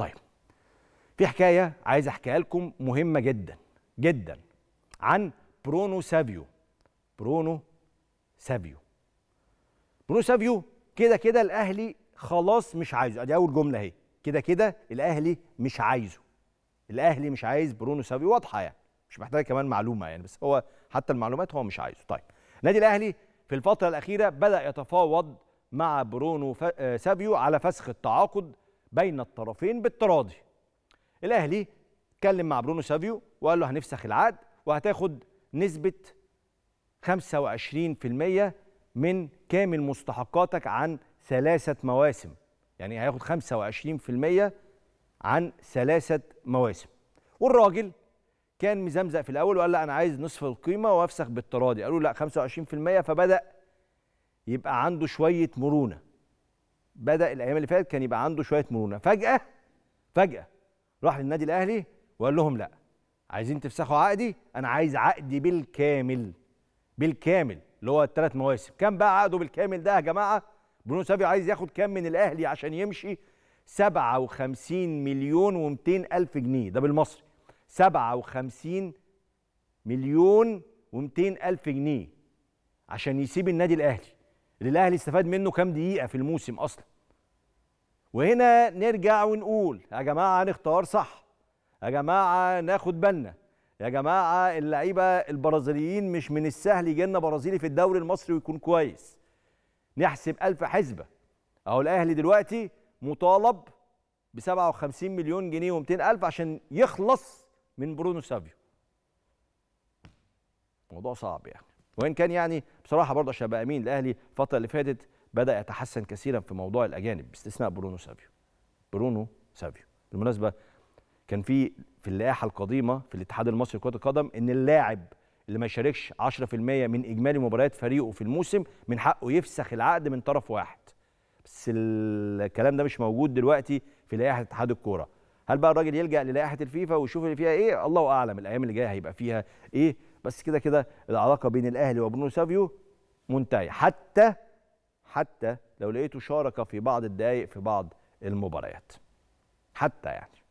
طيب في حكايه عايز احكيها لكم مهمه جدا جدا عن برونو سافيو برونو سافيو برونو سافيو كده كده الاهلي خلاص مش عايزه ادي اول جمله اهي كده كده الاهلي مش عايزه الاهلي مش عايز برونو سافيو واضحه يعني مش محتاجه كمان معلومه يعني بس هو حتى المعلومات هو مش عايزه طيب النادي الاهلي في الفتره الاخيره بدا يتفاوض مع برونو آه، سافيو على فسخ التعاقد بين الطرفين بالتراضي الاهلي اتكلم مع برونو سافيو وقال له هنفسخ العقد وهتاخد نسبه 25% من كامل مستحقاتك عن ثلاثه مواسم يعني هياخد 25% عن ثلاثه مواسم والراجل كان مزمزق في الاول وقال لا انا عايز نصف القيمه وافسخ بالتراضي قالوا لا 25% فبدا يبقى عنده شويه مرونه بدا الايام اللي فاتت كان يبقى عنده شويه مرونه فجاه فجاه راح للنادي الاهلي وقال لهم لا عايزين تفسخوا عقدي انا عايز عقدي بالكامل بالكامل اللي هو الثلاث مواسم كام بقى عقده بالكامل ده يا جماعه برونو سافيو عايز ياخد كام من الاهلي عشان يمشي 57 مليون و200 الف جنيه ده بالمصري 57 مليون و200 الف جنيه عشان يسيب النادي الاهلي اللي الاهلي استفاد منه كام دقيقه في الموسم اصلا وهنا نرجع ونقول يا جماعه نختار صح يا جماعه ناخد بالنا يا جماعه اللعيبه البرازيليين مش من السهل يجي لنا برازيلي في الدوري المصري ويكون كويس نحسب الف حسبه اهو الاهلي دلوقتي مطالب ب 57 مليون جنيه و200 الف عشان يخلص من برونو سافيو موضوع صعب يعني وان كان يعني بصراحه برضه عشان ابقى امين الاهلي الفتره اللي فاتت بدا يتحسن كثيرا في موضوع الاجانب باستثناء برونو سافيو برونو سافيو بالمناسبه كان في في اللائحه القديمه في الاتحاد المصري لكره القدم ان اللاعب اللي ما يشاركش 10% من اجمالي مباريات فريقه في الموسم من حقه يفسخ العقد من طرف واحد بس الكلام ده مش موجود دلوقتي في لائحه اتحاد الكوره هل بقى الراجل يلجا للائحه الفيفا ويشوف اللي فيها ايه الله اعلم الايام اللي جايه هيبقى فيها ايه بس كده كده العلاقه بين الاهلي وبرونو سافيو منتهيه حتى حتى لو لقيته شارك في بعض الدقائق في بعض المباريات حتى يعني